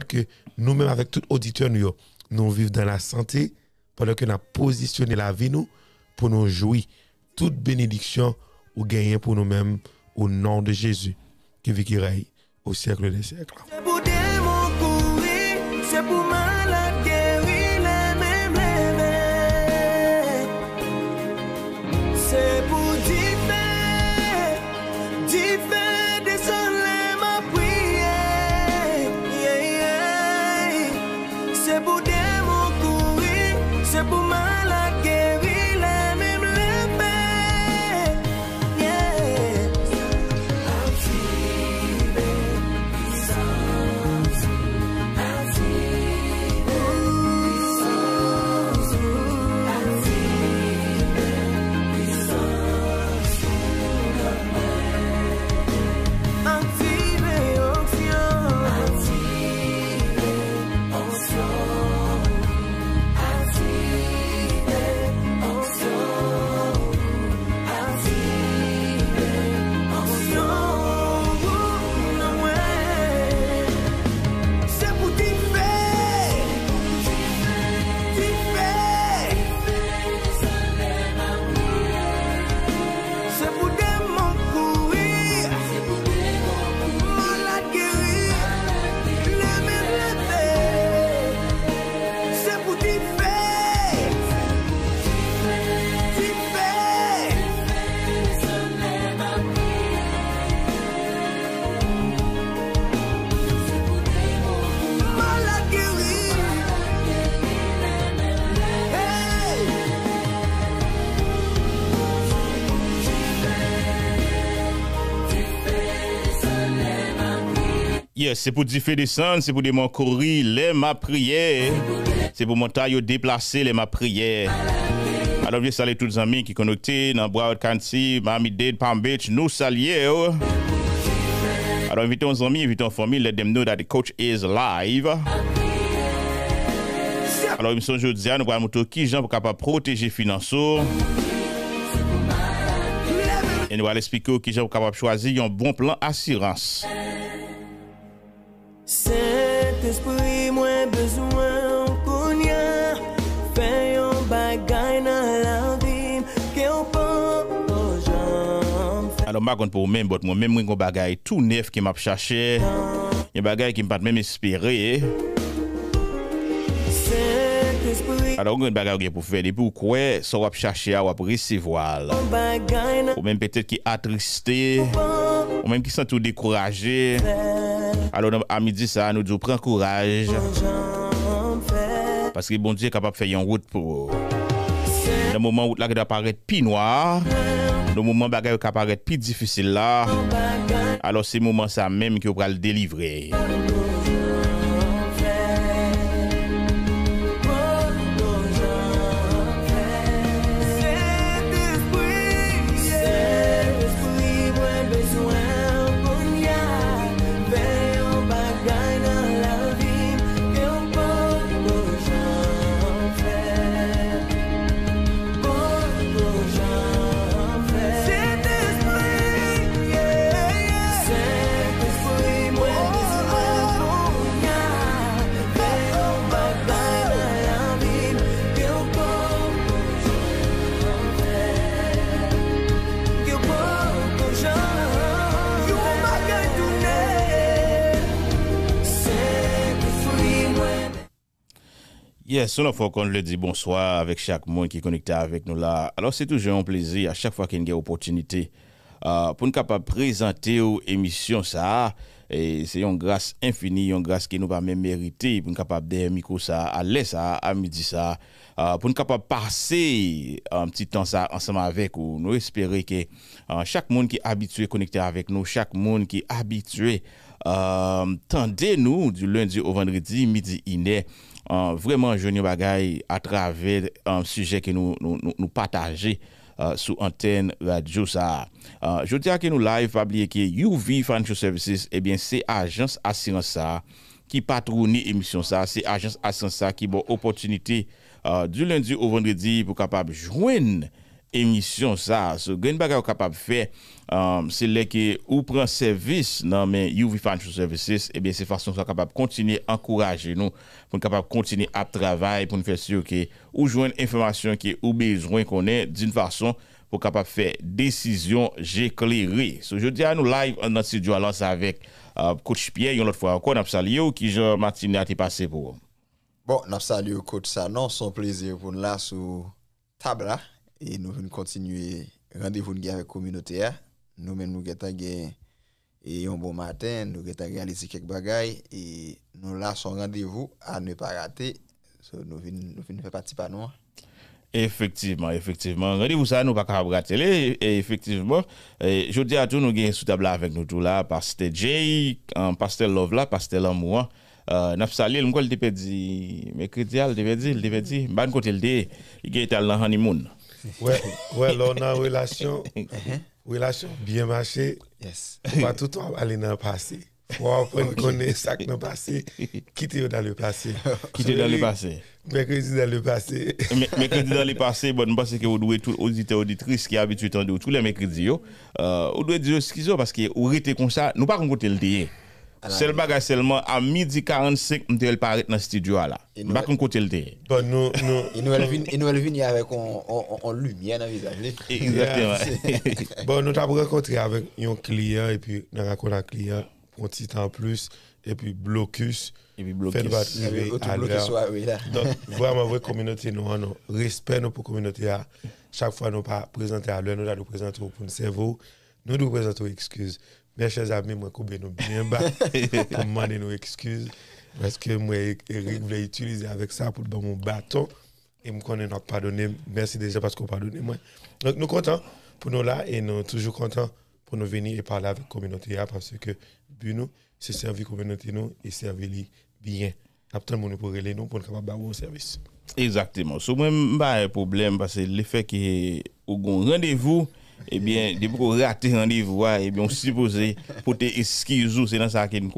que nous-mêmes, avec tout auditeur, nous, nous vivons dans la santé, pendant que nous avons positionné la vie nous pour nous jouir toute bénédiction ou gagner pour nous-mêmes au nom de Jésus qui vit au siècle des siècles. c'est pour diffuser descendre, c'est pour des courir les ma prière. C'est pour montagne déplacer les ma prière. Alors, je salue tous les amis qui connectés dans Broward County, Miami-Dade, Palm Beach, nous saluons. Alors, invitez les amis, invitez les familles, let them know that the coach is live. Alors, émission aujourd'hui, nous allons montrer qui gens pour capable protéger financier. Et nous allons expliquer qui gens pour capable choisir un bon plan assurance. Set espri mwen bezwen koun ya. Fè yon bagay na la dim ke yon pojom. Anou bakon pou men bot mwen men mwen kou bagay tout nef ke m ap chache. Yon bagay ke m pat m men espire. Set espri mwen bezwen kou bagay na la dim ke yon pojom. Anou bakon pou men mwen mwen mwen mwen mwen mwen. Anou bakon pou men mwen mwen mwen mwen mwen. Ou menm ki sante ou dekoraje. Alo, amy di sa, nou di ou pren kouraj. Paske bon di e kapap fè yon wout pou. Nan mouman wout la ki da paret pi noyar. Nan mouman bagay wou ka paret pi difisil la. Alo, se mouman sa menm ki ou pral delivre. Yes, c'est fois qu'on le dit bonsoir avec chaque monde qui est connecté avec nous là. Alors c'est toujours un plaisir à chaque fois qu'il y a une opportunité euh, pour nous capable présenter aux émission. ça. Et c'est une grâce infinie, une grâce qui nous va même mériter pour nous capable de micro ça, à à midi ça, euh, pour capable passer un petit temps ça ensemble avec nous. Nous espérons que euh, chaque monde qui est habitué connecté avec nous, chaque monde qui est habitué, tendez nous du lundi au vendredi, midi, euh, vraiment jeune bagaille à travers euh, un sujet que nous nous, nous euh, sous antenne radio ça. je que nous live pas oublier que UV Financial Services et eh bien c'est agence assurance ça qui patronne émission ça, c'est agence assurance qui qui bon opportunité du lundi au vendredi pour capable joindre émission ça ce sommes capables capable faire c'est les qui ou um, prend service non mais UV Financial Services et eh bien c'est façon ça capable continuer encourager nous pour capable continuer à travailler pour nous faire sûr que ou joindre information que ou besoin qu'on ait d'une façon pour capable faire décision j'éclairer so, je dis à nous live dans studio à avec uh, coach Pierre une autre fois encore n'a salué qui Jean Martin a été passé pour Bon, n'a salué coach ça non son plaisir pour nous là sur table là ah et nous venons continuer rendez-vous avec la communauté. Hein. Nous-mêmes, nous avons et un bon matin, nous réaliser quelques choses. et nous là rendez-vous à ne pas rater. So, nous venons faire partie par nous. Hein. Effectivement, effectivement. Rendez-vous ça, nous pas capable rater. Et effectivement, et, je dis à tous, nous avons sous avec nous tout là, Pasteur Jay, hein, Pasteur Love là, Pasteur Lamour. dit, il dit, dit ouais, ouais, là, on a une relation, uh-huh. relation bien marché, Yes. va tout le temps aller dans le passé. Faut apprendre qu'on est ça dans le passé. Quitter dans le passé. Quitter dans le passé. Mercredi dans le passé. Mercredi dans le passé, bon, je que vous devez tous auditeurs auditrices qui habituent tous les mercredis, euh, vous devez dire ce qu'ils ont parce que vous êtes comme ça, nous pas qu'on côté le c'est le bagage seulement à midi 45, je vais paraître dans le studio là. Je ne côté le Bon, nous, nous. Et nous, elle vient avec une lumière dans le visage. Exactement. bon, nous avons rencontré avec un client et puis nous avons rencontré un client pour un petit temps plus et puis blocus. Et puis blocus. Et puis blocus, oui, là. Donc, vraiment, vraie communauté, nous, hein, nous, respect nous pour la communauté. Hein. Chaque fois, nous pas présenter à l'heure, nous nous présenter pour le cerveau, nous nous présentons excuses. Mes chers amis, moi, je nous bien bas pour demander nos excuses. Parce que moi, Eric voulait utiliser avec ça pour donner mon bâton. Et me connaît notre pardonné. Merci déjà parce qu'on pardonne moi. Donc, nous contents pour nous là et nous sommes toujours contents pour nous venir et parler avec la communauté hein, parce que but nous, c'est servir la communauté nous et servir les bien. Après, nous pour nous pour nous capable un service. Exactement. Ce so, même pas un problème parce que l'effet qui est au rendez-vous eh bien, de pour rater rendez-vous, eh bien, on suppose pour te excuser, c'est dans ça qu'il nous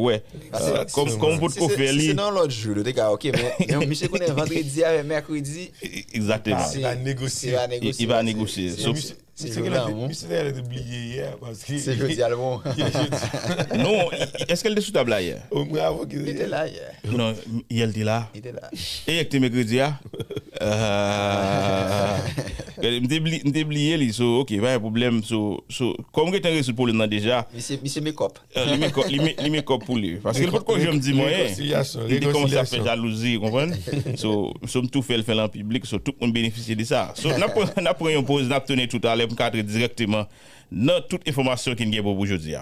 ah, euh, Comme on peut te faire C'est dans l'autre jour, le gars, ok, mais Michel connaît vendredi avec ah, mercredi. Exactement. Ah, Il va négocier. Il va négocier. C'est ce qu'elle a oublié hier. parce que... C'est jeudi allemand non, est-ce qu'elle était sous table hier oh, Bravo, il était là hier. Non, elle était là. Il était là. Et avec tes mercredi, je ah? euh, t'ai oublié, euh, il so, ok, pas de problème. So, so, comment tu as résolu le problème déjà Mais c'est mes copes. Les mes copes pour lui. Parce que pourquoi je me dis moi, il dit comment ça fait jalousie, comprends So, so tout fait le faire en public, so tout le monde bénéficie de ça. So, n'a pas une pause, n'a a tourné tout à l'heure cadrer directement dans toute information qui nous pour aujourd'hui.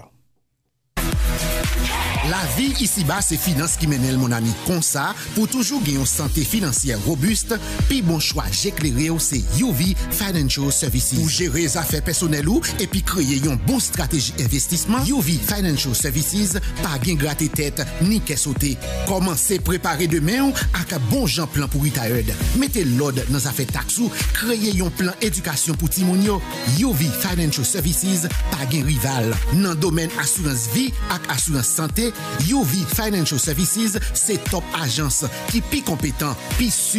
La vie ici-bas, c'est finance qui mène mon ami comme ça. Pour toujours gagner une santé financière robuste, puis bon choix, j'éclairé, c'est UV Financial Services. Pour gérer les affaires personnelles ou, et puis créer une bonne stratégie d'investissement, UV Financial Services, pas bien gratter tête, ni qu'est sauter. Commencez préparer demain avec un bon Jean plan pour retired. Mettez l'ordre dans les affaires taxes ou, créez un plan éducation pour Timonio. UV Financial Services, pas gain rival. Dans le domaine assurance vie et assurance santé, UV Financial Services, c'est top agence qui est pi compétent, pi sûre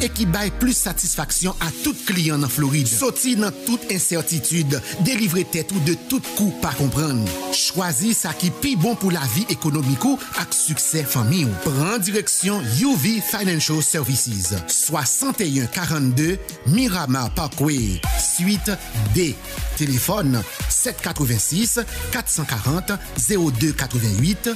et qui baille plus satisfaction à tout client en Floride. Sorti dans toute incertitude, délivrer tête ou de tout coup pas comprendre. Choisis ça qui pi bon pour la vie économique ou avec succès famille. Prends direction UV Financial Services. 61 42 Miramar Parkway, suite D. Téléphone 786 440 0288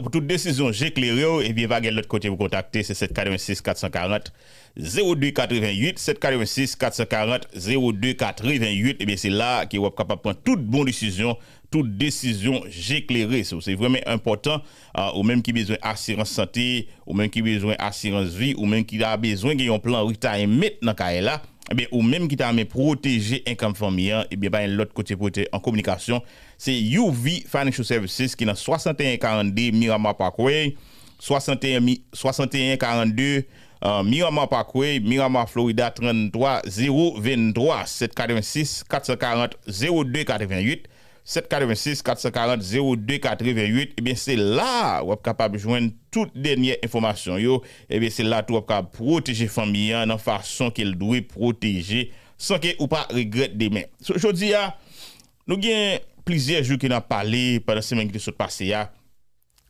pour toute décision, j'éclaire, et eh bien, va l'autre côté vous contacter, c'est 786 440 0288 88, 786 440 02 88, et bien, c'est là que vous êtes capable de prendre toute bonne décision, toute décision, j'éclaire. C'est vraiment important, euh, ou même qui besoin d'assurance santé, ou même qui besoin assurance vie, ou même qui a besoin d'un plan retirement dans là. Eh ou même qui t'a protéger camp familial, hein, et eh bien, bah, l'autre côté être en communication, c'est UV Financial Services qui est dans 6142 Miramar Parkway, 61, 6142 Miramar Parkway, Miramar Florida 33 023 786 440 0288 786 440 02 88 et bien c'est là où êtes capable de joindre toutes dernières informations et eh bien c'est là vous êtes capable protéger famille hein, la façon qu'elle doit protéger sans que ou pas regrette demain. Aujourd'hui hein, nous avons plusieurs jours qui nous parlé pendant semaine qui sont passées hein.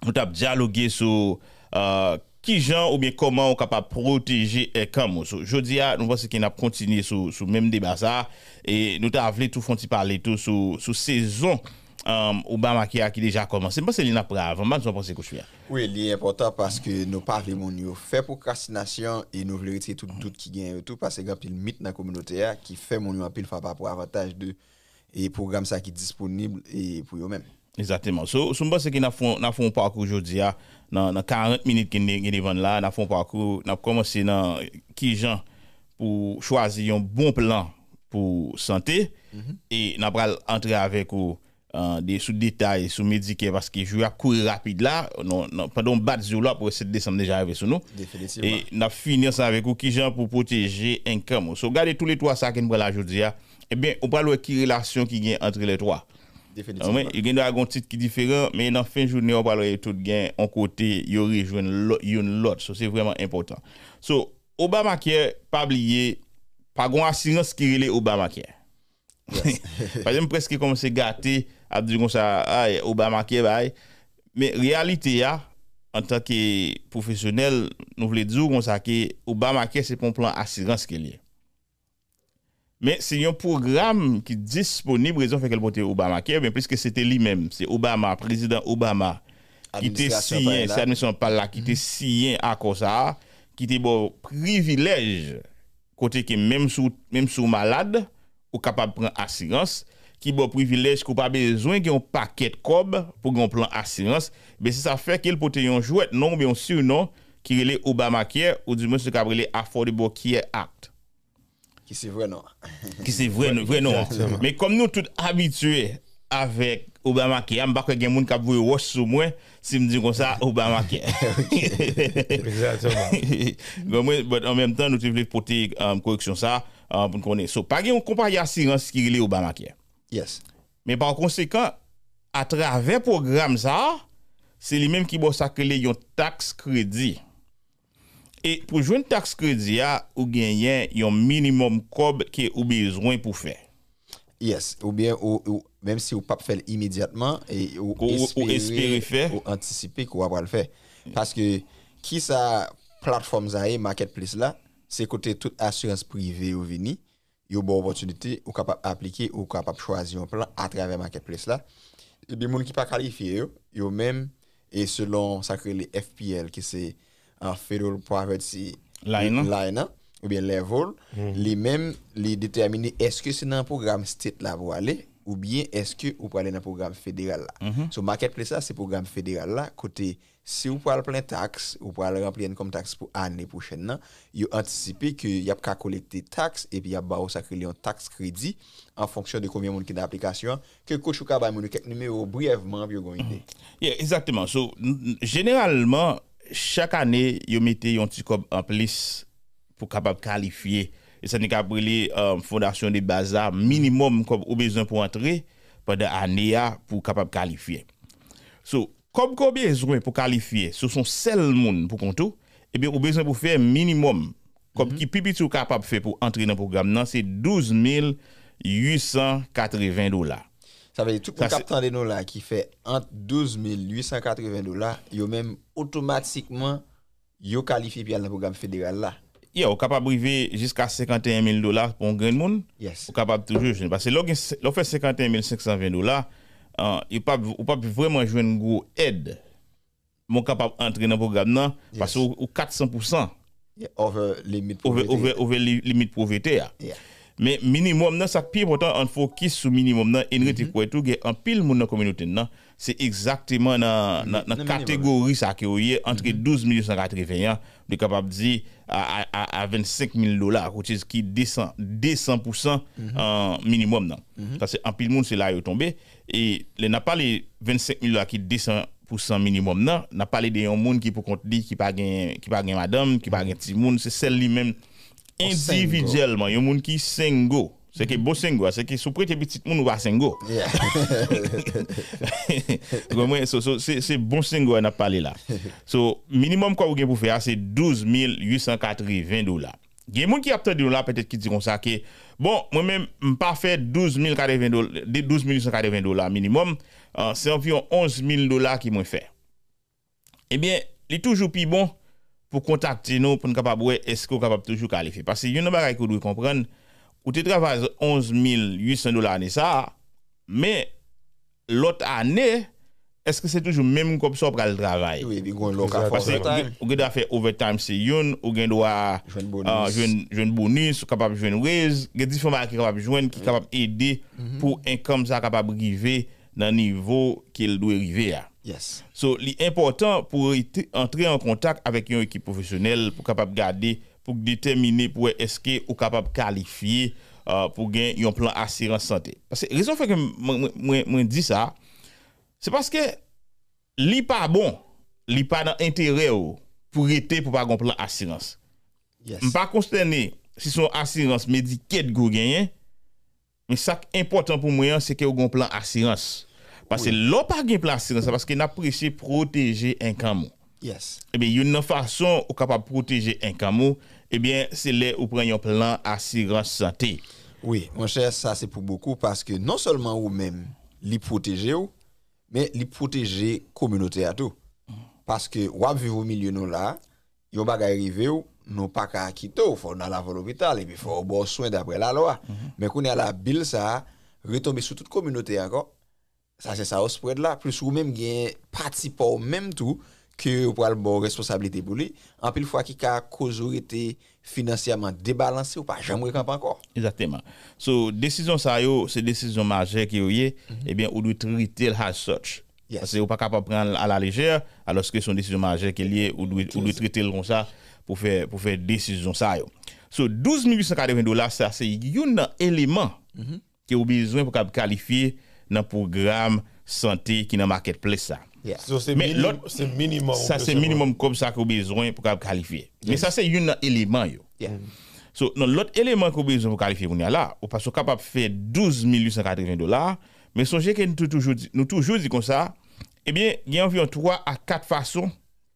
nous avons dialogué sur euh, qui genre ou bien comment on capable protéger les camps. Je e dis à nous pensons qu'on a continué sur le même débat ça et nous avons tout font parler tout sur sur saison Um, Obama qui a qui déjà commencé. Je pense n'a pas avant. Je pense que c'est Oui, c'est important parce que nous parlons de fait procrastination et nous voulons retirer tout doute qui gagne tout parce que y a un mythe dans la communauté qui fait mon pile par rapport avantage de et programme ça qui disponible et pour eux-mêmes exactement. ce ce qu'on va c'est qu'on n'a aujourd'hui à dans 40 minutes qu'il est il nous venu là, on a commencé dans pour choisir un bon plan pour santé mhm. et on va entrer avec au euh, des sous détails sous médicaments parce que joue à courir rapide là pendant 12 jours là pour cette décembre déjà arrivé sur nous et on a fini ça avec vous pour protéger un camo. on regardez tous les trois ça qu'il nous avons là aujourd'hui et eh bien on parle de quelle relation entre les trois Yon gen nou a gon tit ki diferent, men nan fin jouni yon balo yon tout gen, yon kote yon rejwen yon lot, so se vreman impotant. So, Obamaker, pabliye, pa gon asirans kirele Obamaker. Pazem preske kome se gate ap di gon sa, ae, Obamaker, ae. Men realite ya, an tanke profesyonel, nou vle dzou gon sa ki, Obamaker se pon plan asirans kirele. Men, se yon program ki disponib rezon fekel pote Obamaker, ben plis ke sete li menm, se Obama, prezident Obama, ki te siyen, se admisyon pala, ki te siyen akosaha, ki te bo privilej kote ke menm sou malade ou kapab pren asirans, ki bo privilej kou pa bezwen ki yon paket kob pou gen plan asirans, ben se sa fekel pote yon jwet, non, bensi ou non, ki rele Obamaker ou di menm se kabrele afori bo kye akte. c'est vrai, non. Qui c'est vrai, non. Mais comme nous tous habitués avec Obama qui a pas que quelqu'un qui a vu wash sur moi si me dit comme ça Obama qui exactement en même temps nous devons porter une euh, correction ça um, pour qu'on ait so pas une compagnie assurance qui est Obama qui yes mais par conséquent à travers programme ça c'est lui-même qui bosse à une taxe crédit et pour jouer une taxe crédit, il ou a un minimum cob qui ou besoin pour faire. Yes, ou bien, même si vous pouvez pouvez immédiatement, et ou, ou espérer faire, ou anticiper qu'on va le faire. Parce que qui sa plateforme ça marketplace là, c'est côté toute assurance privée au vini, une bonne opportunité, ou capable appliquer, ou capable choisir un plan à travers marketplace là. Et des gens qui pas qualifiés, yo même, et selon ça les FPL qui c'est en federal poverty line, ou bien level, hmm. les mêmes les déterminer est-ce que c'est dans un programme state là pour aller ou bien est-ce que vous aller dans un programme fédéral là. Mhm. sur marketplace ça c'est programme fédéral là côté si vous pouvez plein taxe ou pouvez remplir comme taxe pour l'année prochaine là, vous anticipez que y a qu'à collecter taxes et puis y a au sacré un taxe crédit en fonction de combien de monde qui dans l'application que coach ou ka ba quelques numéro brièvement vous une mhm. idée. exactement. So généralement chak anè yon metè yon ti kom an plis pou kapab kalifiye. E sa ni kapri li euh, fondasyon de baza minimum kom ou bezon pou antre pa de anè ya pou kapab kalifiye. So, kom kobye zwen pou kalifiye, sou son sel moun pou konto, e eh bi ou bezon pou fe minimum kom ki pipi sou kapab fe pou antre nan program nan, se 12.880 dola. Ça veut dire tout le des là qui fait entre 12 880 dollars, il yo même automatiquement qualifié pour le programme fédéral là. Yeah, on capable arriver jusqu'à 51 000 dollars pour un grand monde. Yes. On capable toujours parce que l'offre fait 51 520 dollars, il euh, il pas pas vraiment jouer une grosse aide. Mon capable entrer dans le programme là parce que 400 over limite Over, over, over pauvreté. Mais minimum, nan, ça pire pourtant, on focus sur minimum. Nan, mhm. et nous, tu quoi en pile monde dans la communauté. C'est exactement dans la catégorie ça qui est entre 12 881, on est capable de dire à, à, à 25 000 dollars, ce qui descend, descend mhm. en minimum. Nan. Parce mhm. que en pile monde, c'est là où est tombé. Et n'a pas les 25 000 dollars qui descend minimum. N'a pas les des monde qui pour compte qui pas qui pas madame, qui pas un petit monde, c'est celle lui-même. Individyèlman, yon moun ki sengou. Se ke bo sengou, se ke souprite bitit moun ou ba sengou. Gwemwen, se bon sengou an ap pale la. So, minimum kwa ou gen pou fe, a, se 12.840 dola. Gen moun ki apte di dola, petet ki diron sa ke, bon, mwen men m pa fe 12.840 dola minimum, se anvyon 11.000 dola ki mwen fe. Ebyen, eh li toujou pi bon, pour contacter nous, pour nous capable est-ce qu'on capable toujours qualifier. Parce que une bagaille que vous comprendre, ou tu travailles 11 800 dollars année ça, mais l'autre année, est-ce que c'est toujours même comme ça pour le travail? Oui, il y a Parce que vous avez fait overtime, c'est une, vous avez droit jeune bonus, vous euh, capable joindre raise, vous différent capable joindre qui capable aider mhm. pour un comme ça capable arriver dans niveau qu'il doit arriver. Yes. So, important pour entrer en contact avec une équipe professionnelle pour capable garder, pour déterminer, pour est-ce que ou capable qualifier euh, pour gagner un plan assurance santé. La raison fait que moi dis ça, c'est parce que li pas bon, li pas dans intérêt pour être pour pas un plan assurance. Yes. Pas consterné si son assurance médicale que gagner, mais ça important pour moi c'est que un plan assurance. Parce que l'on l'eau pas de place dans ça, parce qu'on apprécie protéger un camou Yes. Eh bien, une façon ou capable de protéger un camou eh bien, c'est là où un plan assurance santé. Oui, mon cher, ça c'est pour beaucoup parce que non seulement vous-même, les protéger, mais les protéger communauté à tout. Parce que, vous vu au milieu nous là, vous pas arriver non pas qu'à quitter, faut aller à l'hôpital et puis il faut bon soin d'après la loi. Mhm. Mais quand on a la bille, ça retombe sur toute communauté encore ça c'est ça au spread là plus ou même un parti pour même tout que pour le bonne responsabilité pour lui en plus, fois qui a cause été financièrement débalancé ou pas jamais pas encore exactement so décision ça c'est c'est décision majeure qui est mhm. eh bien vous doit traiter le as such parce que pas capable de prendre à la légère alors que son décision majeure qui est liée ou doit traiter traiter comme ça pour faire pour faire décision ça Donc so 880 dollars ça c'est un élément mhm. qui besoin pour qualifier dans le programme santé qui est dans le marketplace. Yeah. c'est minimum. minimum. Ça, c'est minimum comme ça qu'on a besoin pour qualifier. Yes. Mais ça, c'est un élément. Yo. l'autre élément qu'on a besoin pour qualifier, vous y là, on capable de faire 12 880 dollars, mais songez que nous toujours, nous toujours dit comme ça, eh bien, il y a environ 3 à 4 façons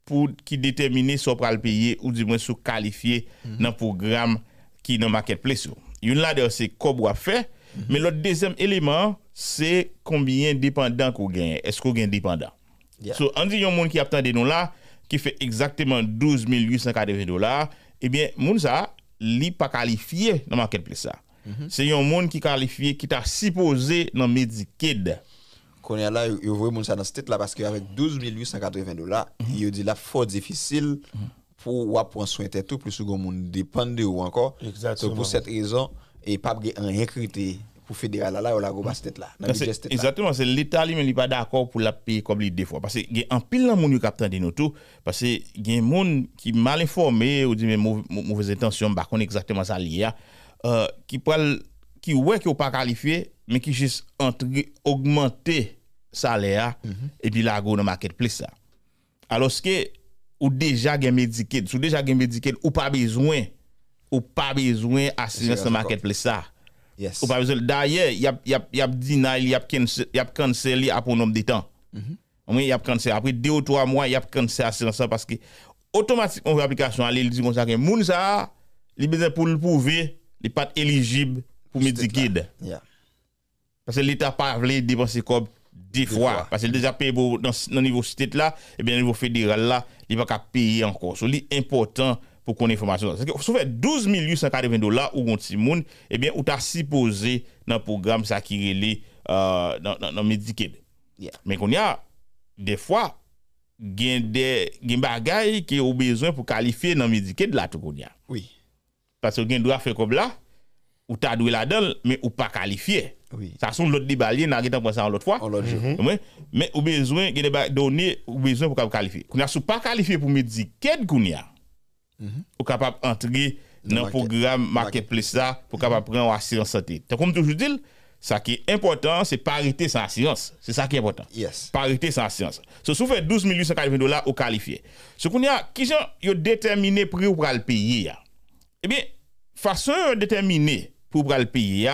pour qui déterminer si on peut le payer ou du moins si qualifier mm-hmm. dans le programme qui est dans le marketplace. Une là, c'est comme on de faire? Mais le deuxième élément, c'est combien dépendant qu'on gagne. Est-ce qu'on gagne dépendant? Yeah. So, on dit, a un monde qui attend nous là, qui fait exactement 12 880 dollars, eh bien, monde ça, li pas qualifié dans marketplace ça. Mhm. C'est un monde qui qualifié, qui t'a supposé dans Medicaid. Qu'on est là, il voit moun dans ce tête là, parce qu'avec 12 880 dollars, mhm. il dit là, fort difficile mhm. pour prendre soin de tout, plus que moun dépend de ou encore. Exactement. pour cette raison, et pas rien crité pour fédéral là ou la grosse tête là exactement c'est l'état lui-même n'est pas d'accord pour la payer comme les deux fois parce que il y a un pile dans monde qui capte de nous tout parce que il y a un monde qui mal informé ou dit mauvaises, mauvaise intention bah connaît exactement ça lié euh, qui parle qui ouais qui pas qualifié mais qui juste entrer augmenter salaire mm et puis la grosse marketplace ça alors que ou déjà gain médical ou déjà gain médical ou pas besoin ou pas besoin assurance marketplace ça. Yes. pas besoin. D'ailleurs, il y a, y a, y a il y a, il y a pour nombre de temps. Mm-hmm. il a Après deux ou trois mois, il y a cancel assurance parce que automatiquement, l'application, elle dit comme ça, que moun ça, il besoin pour le prouver, il pas éligible pour Medicaid. Parce que l'État pas voulu dépenser comme des fois. Parce qu'il déjà payé dans niveau state là, et eh bien au niveau fédéral là, il va pas payer encore. C'est important pour qu'on information. Parce que, fait 12 880 dollars ou un petit monde, eh bien, ou t'as supposé dans le programme ça qui est euh, dans, dans, Mais qu'on y a, des fois, des choses qui ont besoin pour qualifier dans Medicaid de la qu'on y a. Oui. Parce que gen doit faire comme là, ou t'as doué là-dedans, mais ou pas qualifié. Oui. Ça sont l'autre débat en n'a pas ça l'autre fois. Mm -hmm. Mais ou besoin, gen des données, ou besoin pour qualifier. Qu'on y pas qualifié pour Medicaid qu'on y a. Mhm. pour capable entrer dans le programme Marketplace pour capable mhm. prendre assurance santé. Comme toujours dit, ça qui est important, c'est parité sans assurance. C'est ça qui est important. Yes. Parité sans assurance. Ce so, fait 12 840 dollars au qualifié. Ce qu'on a, qui sont déterminé pour le payer. Eh bien, façon déterminer pour le payer,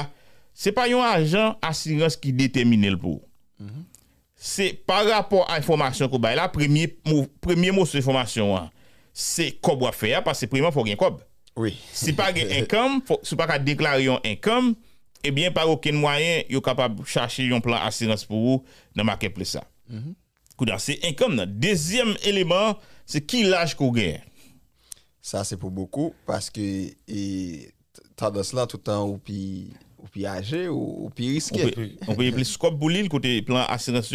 ce n'est pas un agent assurance qui détermine le pour. Mhm. C'est par rapport à l'information qu'on a, la première, premier mot sur l'information. Hein c'est quoi à faire parce que premièrement faut gagner cob Oui. Si pas gain income, faut, si pas déclarer un income, eh bien par aucun moyen, vous capable de chercher un plan assurance pour vous dans marketplace ça. Mhm. c'est income. Nan. Deuxième élément, c'est qui l'âge qu'on gagne. Ça c'est pour beaucoup parce que et ce là tout le temps ou puis ou puis âgé ou, ou puis risqué. On peut plus scope pour l'île côté plan assurance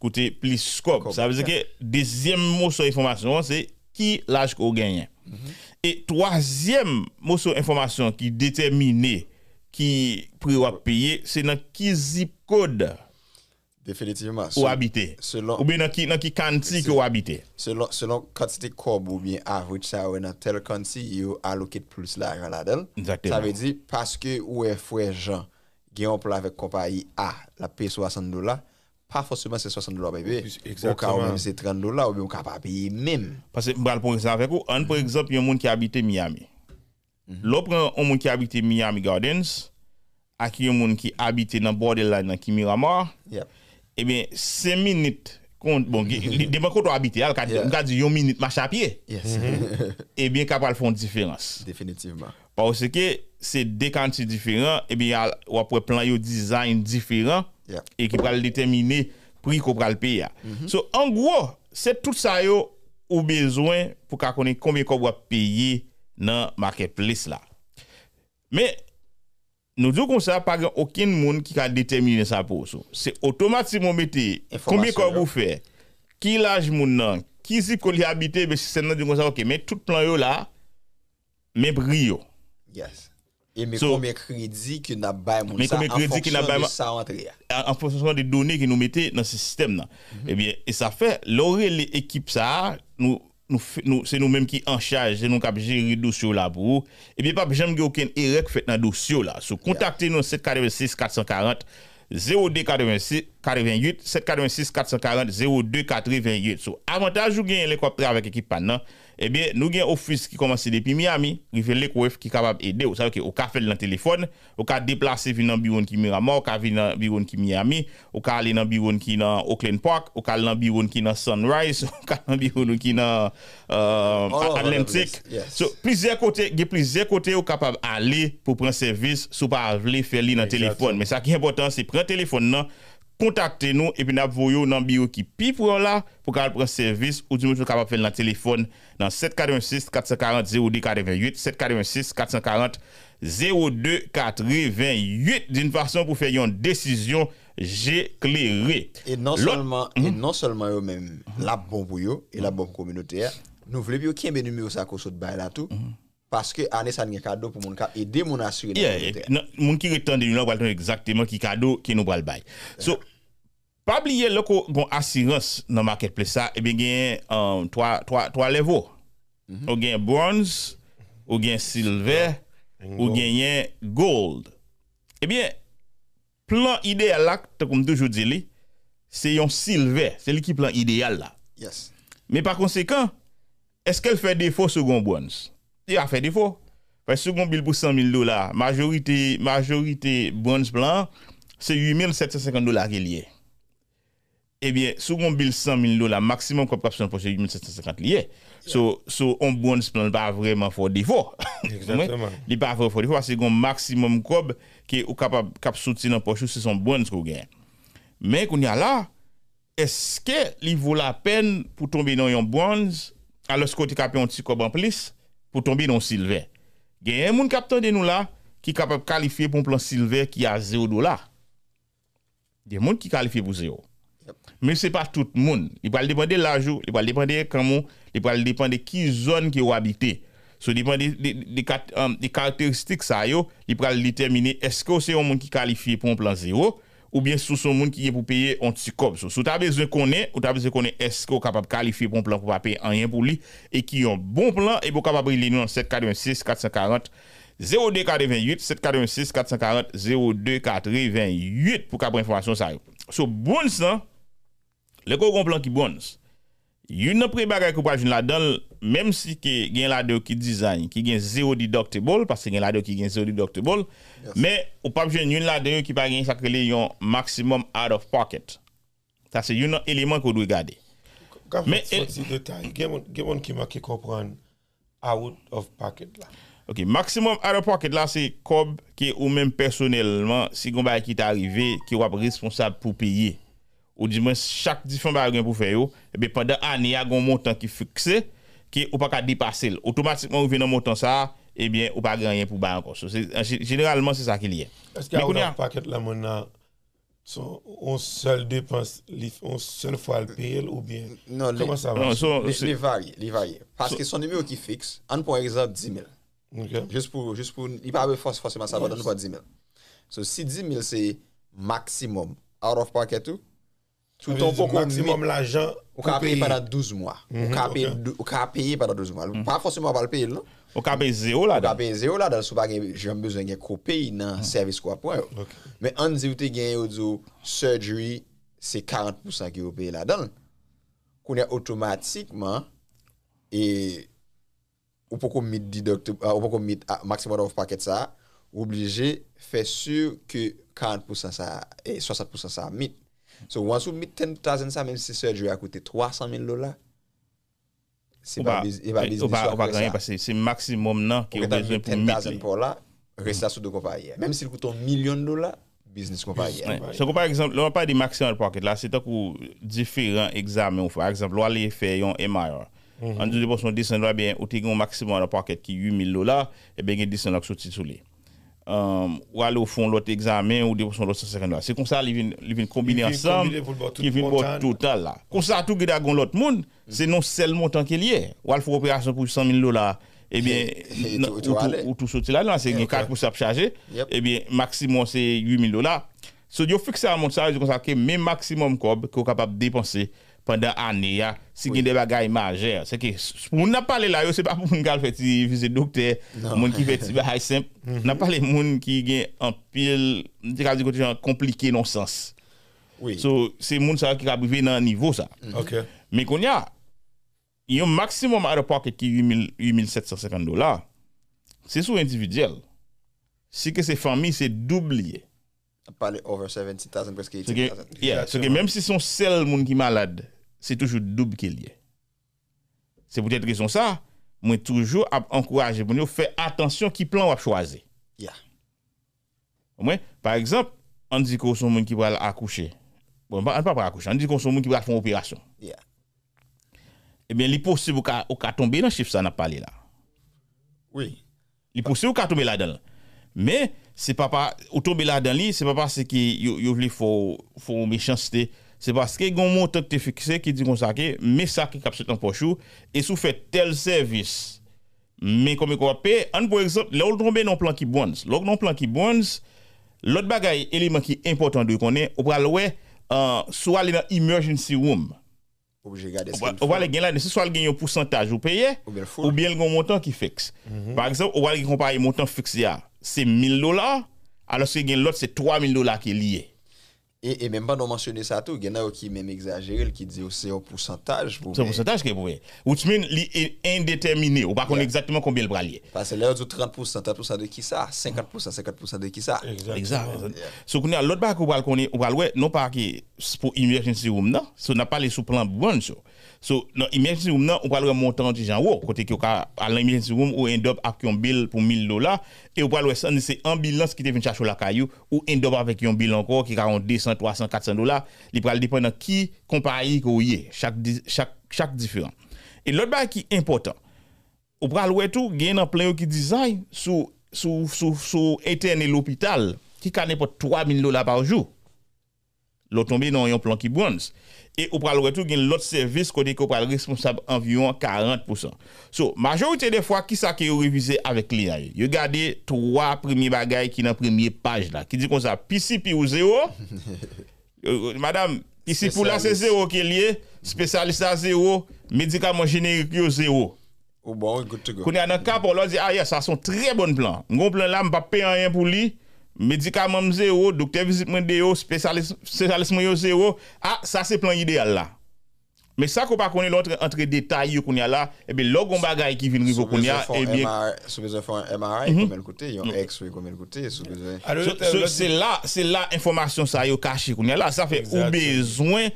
côté plus scope. Ça veut dire que deuxième mot sur information c'est qui l'âge qu'on gagne. Et troisième morceau information qui détermine qui prix payer, c'est dans qui zip code définitivement ou habiter selon ou bien dans qui dans qui county que ou habiter selon selon quantité cob ou bien average ça ou dans tel county you allocate plus l'argent là-dedans ça veut dire parce que ou est frère Jean qui un plan avec compagnie A la paye 60 dollars pas forcément c'est 60 dollars mais Au c'est 30 dollars, ou bien on ne pas payer même. Parce que, je pour ça avec vous, un, par exemple, il y a un monde qui habite Miami. Mhm. L'autre, un monde qui habite Miami Gardens, à qui un monde qui habite dans Borderline, qui Miramar, eh bien, 5 minutes, bon, demain quand on habite, on a dit une minute marche à pied. Mhm. Eh bien, capable font différence. Définitivement. Parce que c'est deux quantités différentes, et eh bien, on a plan, de design différent et qui va le déterminer prix qu'on va le payer. Donc mhm. so, en gros, c'est tout ça qu'on au besoin pour qu'on connaisse combien qu'on va payer dans marketplace là. Mais nous disons comme ça, pas aucun monde qui va déterminer ça pour nous. C'est automatiquement mettez combien qu'on vous fait, qui l'âge nom, qui est-ce qu'on habite, mais c'est ça, ok, mais tout plan là, mais brio. Yes. Et mais so, combien de crédits qui n'a pas mon ça combien crédits hein. en, fonction des données qui nous mettent dans ce système là. Mm-hmm. Et eh bien et ça fait l'oreille l'équipe ça nous nous, c'est nous-mêmes qui en charge, nous qui gérer le dossier là pour vous. Et eh bien, pas jamais aucun erreur fait dans le dossier là. So, contactez-nous 786 440 02 786 440 02 88. So, avantage ou gagnez l'hélicoptère avec l'équipe eh bien, nous avons un office qui commence depuis Miami, qui est capable d'aider. Vous savez que au café fait le téléphone, au cas déplacer dans le bureau qui est Miramar, au cas fait un bureau qui Miami, vous cas aller dans un bureau qui est dans Oakland Park, au cas dans le bureau qui est dans Sunrise, au cas dans un bureau qui euh, oh, Atlantic. Donc plusieurs côtés, plusieurs côtés sont capables d'aller pour prendre service, sous pas aller faire dans le téléphone. Mais ce qui est important, c'est prendre le téléphone contactez-nous et nous avons nan biyo ki pi pour la pou ka ou di moun appeler ka téléphone fel nan 746-440-0248, 746-440-0248 d'une façon pour faire une décision éclairée. Et non seulement eux la bonne pour et la bombe communautaire, nous voulons bien bi yo ki numéros benu la bombe parce que année ça un cadeau pour mon cas aider mon assurer yeah, mon qui retend nous là va exactement qui cadeau qui nous va le bail so pas oublier le bon assurance dans marketplace ça et eh bien gain euh, trois trois trois niveaux on mhm. ou bronze ou gain silver ou gain gold Eh bien plan idéal là comme toujours dit c'est un silver c'est le qui plan idéal là yes mais par conséquent est-ce qu'elle fait défaut second bronze Ya fè defo. Fè sou kon bil pou 100.000 dola, majorite bronz plan se 8.750 dola ke liye. Ebyen, sou kon bil 100.000 dola, maksimum kop kapsoun poche 8.750 liye. Sou, sou, on bronz plan pa vreman fò defo. Exactement. Li pa vreman fò defo, pa se kon maksimum kop ke ou kapap kapsoun ti nan poche ou se son bronz kou gen. Men kon ya la, eske li vò la pen pou tombe nan yon bronz alòs koti kap yon ti kop an plis? pour tomber dans Silver. Il y a un monde capteur de nous là qui est capable de qualifier pour un plan Silver qui a 0 dollars. Il y a un monde qui qualifient pour 0. Mais ce n'est pas tout le monde. Il va dépendre de l'âge, il va dépendre de comment, il va dépendre de qui zone qui habite. habité. Ça dépend des de, euh, caractéristiques ça il va déterminer est-ce que c'est un monde qui qualifie pour un plan 0 ou bien sous son monde qui est pour payer un petit cob. si tu as besoin de connaître, ou tu as besoin de est-ce qu'on capable de qualifier un bon plan pour pas payer rien pour lui, et qui ont un bon plan, et pour capable de nous en 786 440 02 428 786 440 02 428 pour capable information ça. So, bon sang, hein? le gros plan qui bonnes Yon nan pre bagay kou pa joun la dan, même si gen la deyo ki design, ki gen zero deductible, pasi gen la deyo ki gen zero deductible, mais men ou pa joun yon la deyo ki pa gen sakrele yon maximum out of pocket. Ta se yon élément que kou dwe gade. Gavit, foti detay, gen moun ki ma ki out of pocket la. Ok, maximum out of pocket la se kob qui ou même personnellement si kon bagay ki ta arrive, ki wap responsab pou peye ou du moins chaque différent bagage pour faire pendant et eh bien pendant année il y a un montant qui fixé qui ou pas qu'à dépasser automatiquement on vient un montant ça et eh bien ou pas gagner pour ba encore généralement c'est ça qui est est-ce qu'il y a un paquet là maintenant son on seul dépense on seule fois le payer ou bien non comment ça va il varie il varie parce que son numéro qui fixe on prend exemple 10 000 juste pour juste pour il pas forcément ça va donner quoi 10 000 Donc si 10 000 c'est maximum out of pocket tout Souton pou kon mi, ou ka paye para 12 mwa. Ou ka paye para 12 mwa. Ou ka paye 0 la dan. Sou pa gen, jen bezongen ko paye nan servis kwa pwen. Men an zi ou te gen ah, yo dzo, surgery, se 40% ki ou paye la dan. Kounen otomatikman, e, ou pou kon mit maximum of paket sa, ou obligé, fe sur ke 60% sa mit. So once you meet 10,000, ça, même si surgery a coûté 300 000 dollars, c'est pas eh, business. On va gagner parce que c'est maximum qui est besoin pour 10,000 pour là, restation de compagnie. Même s'il coûte un million de dollars, business compagnie. So, par exemple, on parle de maximal pocket là, c'est différents examens. Par exemple, on aller faire un MIR. On dit que son dollars, bien, ou tu un maximum de pocket qui est 8 000 dollars, et eh bien, il sont sur les. Euh, ou aller au fond l'autre examen ou de l'autre 150 C'est comme ça, qu'ils viennent combiner ensemble, ils viennent pour total hein. là. Comme ça, tout le dans l'autre monde, c'est non seulement montant qu'il y a. Ou aller faire opération pour 100 000 dollars, eh bien, ou tout sauter là, c'est 4% chargé, eh bien, maximum c'est 8 000 dollars. Si vous fixez un montant, c'est comme ça que même maximum que vous capable de dépenser pendant l'année, si c'est des bagailles majeures. C'est que, pour nous parler là, ce n'est pas pour nous faire des visites docteur, monde qui fait des bagailles simples. On a parlé de gens qui ont un pile, compliqué non sens. Oui. So, c'est monde qui ont arrivé dans un niveau ça. Mhm. OK. Mais qu'on y a, il y a un maximum à pocket qui est 8750 dollars. C'est sous individuel. Si que c'est famille, c'est doublé. Parler over 70,000, presque 80,000. Yeah, so que même si son seul monde qui est malade, c'est toujours double qu'il y a. C'est peut-être raison ça, moi toujours encourager pour nous faire attention qui plan on choisir. Yeah. par exemple, on dit qu'on son monde qui va accoucher. Bon, on pas pas accoucher, on dit qu'on son monde qui va faire une opération. Eh bien, il possible qu'on ka tomber dans chiffre ça n'a parlé là. Oui. Il possible qu'on tomber là-dedans. Mais c'est pas pas tomber là-dedans, c'est pas parce que yo faut faut méchanceté c'est parce que gon montant te fixé qui dit comme ça que mais ça qui capte ton poche et sous fait tel service mais comme quoi paye en par exemple là on tombe plan qui bonds l'autre non plan qui bonds l'autre bagaille élément qui important de connaître on va le euh, soit aller dans emergency room on va gagner là soit gagner un pourcentage ou payer ou bien un montant qui fixe mhm. par exemple on va comparer montant fixe c'est 1000 dollars alors que l'autre c'est 3000 dollars qui est lié et, et, même pas nous mentionner ça tout, il y en a qui même exagéré, qui dit c'est un pourcentage. C'est un pourcentage qui est pour Ou tu est indéterminé, ou pas qu'on yeah. exactement combien le bralier. Parce que là, tu 30%, 30% de qui ça, 50%, 50% de qui ça. Exactement. exactement. Yeah. So, l'autre bac, on pas qu'on est, non pas pour emergency room, non, ce n'est pas les sous-plans bon, So, dans emergency on parle de montant du genre, côté qui a à ou un billet pour 1000 dollars, et on parle de ça, c'est ambulance qui devient chercher la caillou, ou un dob avec un billet encore qui a 200, 300, 400 dollars, il parle dépendre de qui compagnie que chaque, chaque, chaque différent. Et l'autre bail qui est important, on parle de tout, il y plein qui design sur sous, sous, éternel l'hôpital, qui a n'importe 3000 dollars par jour l'ont tombé dans un plan qui bronze. Et au le retour, il l'autre service qu'on est responsable environ 40%. So, majorité des fois, qui ça qui est révisé avec l'IA? Vous regardez trois premiers bagages qui sont dans la première page là, qui dit comme ça, PCP ou zéro. Euh, madame, ici pour là, c'est zéro qui est lié, spécialiste à zéro, médicament générique zéro. Ou bon, good a un cas pour leur ah, ça sont très bons plans. Un bon plan là, je ne payer rien pour lui médicament zéro, docteur visite moins zéro, spécialiste, spécialisme moins zéro. Ah, ça c'est plan idéal là. Mais ça qu'on pas connaît l'autre entre détails qu'on y a là, et eh bien l'autre bagaille qui vient rivo qu'on y a, et eh bien. Sous besoin faire un MRI, mhm. comme le côté, un X, comme le côté, sous besoin. C'est là, c'est là information ça y a caché qu'on y a là, ça fait au besoin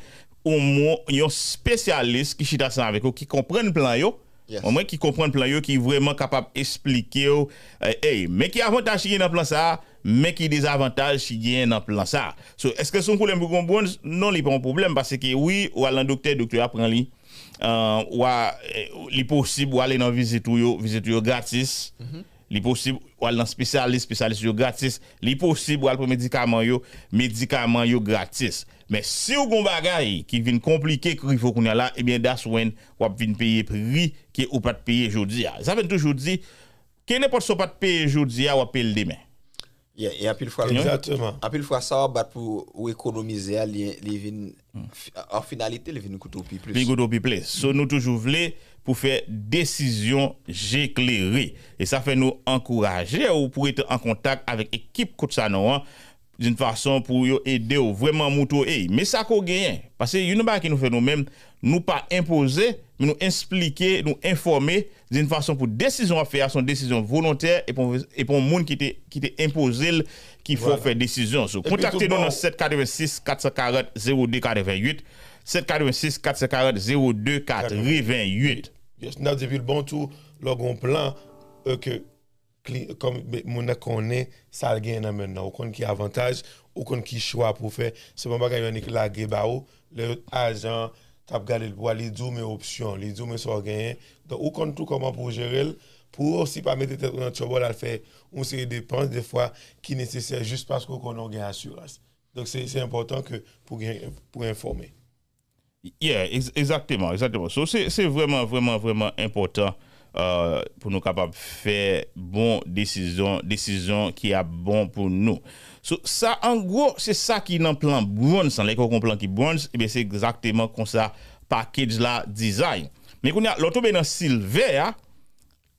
au moins un spécialiste qui chita ça avec eux, qui comprend le plan yo. Au moins qui comprend le plan yo, qui est vraiment capable d'expliquer. yo eh, hey, mais qui avantage qui est dans le plan ça, mais qui avantages qui gagne dans plan ça. So, est-ce que son problème pour comprendre non, il pas un problème parce que oui, ou à docteur, docteur apprend lui euh, ou euh, il possible ou aller dans visite ou visite gratis. Mm -hmm. possible ou aller dans spécialiste, spécialiste gratis, est possible ou aller pour médicament yo, médicament yo gratis. Mais si vous avez un qui vient compliquer qu'il faut qu'on là, et eh bien, that's when vous payer prix qui ou pas de payer aujourd'hui. Ça veut toujours dire que n'importe quoi pas de payer aujourd'hui, ou payer demain. Et puis pile fois, Exactement. fois, ça va pour économiser, hmm. en finalité, il coûte au plus. nous coûte plus. So, nous toujours voulons pour faire décision éclairée. Et ça fait nous encourager ou pour être en contact avec l'équipe coach Sanoan hein, d'une façon pour aider vraiment mouto. Mais ça qu'on gagne. Hein. Parce que, une know, qui nous fait nous-mêmes, nous pas imposer, mais nous expliquer, nous informer d'une façon pour décision à faire, son décision volontaire et pour, et pour monde qui était qui était imposé qu'il faut faire décision. Contactez-nous dans 786 440 0248 786 440 02 88. Yes, nous depuis le bon tour, euh, le plan que comme mon connaît ça gagné maintenant, on qui avantage, qui choix pour faire, c'est pas bagage la bah, ou oh, le agent tu as les deux mes options, les deux mes soins Donc, ou compte tout comment pour gérer, pour aussi pas mettre tête dans le trouble, à faire une série de dépenses, des fois, qui nécessaires juste parce qu'on a une assurance. Donc, c'est important que pour, pour informer. Yeah, exactement, exactement. So, c'est vraiment, vraiment, vraiment important euh, pour nous capables de faire bonne décision, décision qui est bon pour nous. Sa, an gro, se sa ki nan plan bronze, an lek yo kon plan ki bronze, ebe se ekzakteman kon sa pakej la dizayn. Men koun ya, loto be nan sil ver ya,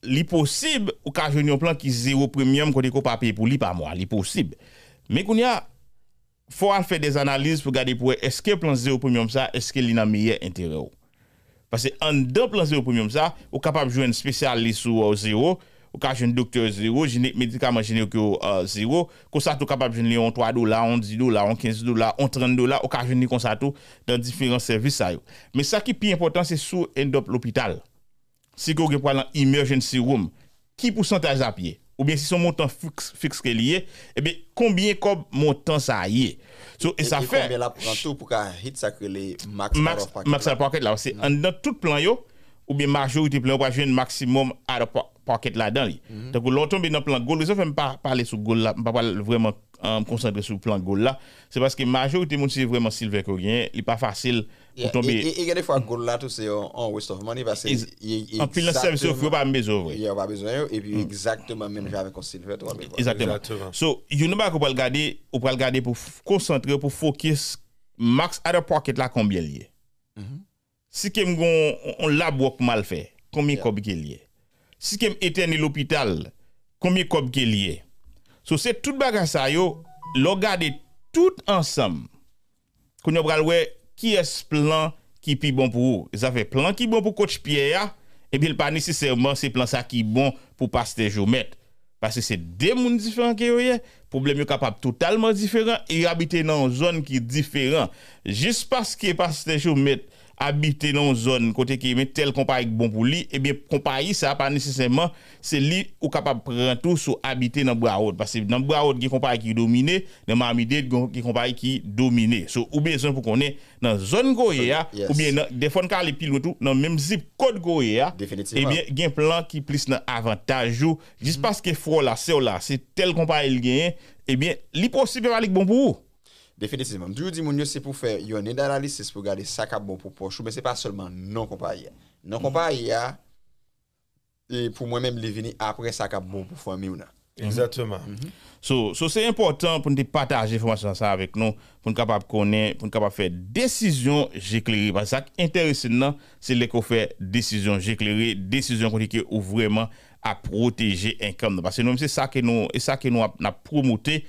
li posib ou ka joun yo plan ki zero premium kote ko pape pou li pa mwa, li posib. Men koun ya, fwa an fe dez analiz pou gade pou e, eske plan zero premium sa, eske li nan miye entere yo. Pase an dan plan zero premium sa, ou kapab joun en spesyalis ou ou zero, ou ka un docteur zéro, médicament générique euh, zéro, que ça tout capable de un 3 dollars, un 10 dollars, un 15 dollars, un 30 dollars, ou ka jeune comme ça tout dans différents services Mais ça qui est plus important c'est sous endop l'hôpital. Si vous avez un emergency room, qui pourcentage à pied ou bien si son montant fixe, fixe qui est lié, eh combien comme montant ça y est. So, et, ça fait. Combien la pour hit ça que les max, max, max, là, c'est en dans tout plan yo, ou bien majorité plan, on un maximum à la pocket là-dedans. Mhm. Donc, l'on tombe dans le plan goal, je ne pas parler sur le goal là, je ne pas vraiment euh, me concentrer sur le plan goal là. C'est parce que majorité, c'est vraiment Sylvain Corrien, il n'est pas facile pour tomber. Et il y a des fois, goal là, tout c'est en waste of money parce que. En pile, de service, il n'y a pas besoin. Il n'y a pas besoin, et puis mm. exactement même avec Sylvain. Exactement. So, il ne a pas regarder, on peut regarder pour concentrer, pour focus, max à la pocket là, combien il y a. Mhm. si kem gwen on lab wak mal fè, komi kob ke liye. Si kem eten li l'opital, komi kob ke liye. So se tout bagansa yo, lo gade tout ansam, kon yo bralwe, ki es plan ki pi bon pou ou? Ze ave plan ki bon pou kouch piye ya, e bil pa nisisewman se plan sa ki bon pou pas te jo met. Pas se se demoun diferan ki yo ye, problem yo kapap totalman diferan, e yo abite nan zon ki diferan, jis pas ki pas te jo met, habiter dans une zone côté qui met tel compagnie bon pour lui et eh bien compagnie ça pas nécessairement c'est lui ou capable prendre tout sur habiter dans bras parce que dans y qui compagnie qui domine dans marmide qui compagnie qui domine so ou besoin pour qu'on est dans zone goya ou bien dans des fois car les pilotes tout dans même zip code goya et eh bien un plan qui plus dans avantage ou juste parce que faut là c'est là c'est tel compagnie gagne et eh bien l'impossible pas bon pour vous Définitivement. Dieu dit mon c'est pour faire une analyse pour garder ça qui bon pour poche, mais ce n'est pas seulement non compagnie. Non compagnie mhm. et pour moi-même les venir après ça qui bon pour famille ou Exactement. Donc, mhm. mhm. So, so c'est important pour nous partager information ça avec nous pour nous capable connaître, pour nous capable faire décision éclairée parce que ça intéressant c'est les qu'on fait décision éclairée, décision qui est ou vraiment à protéger un camp parce que nous e c'est ça que nous et ça que nous a, promouvé,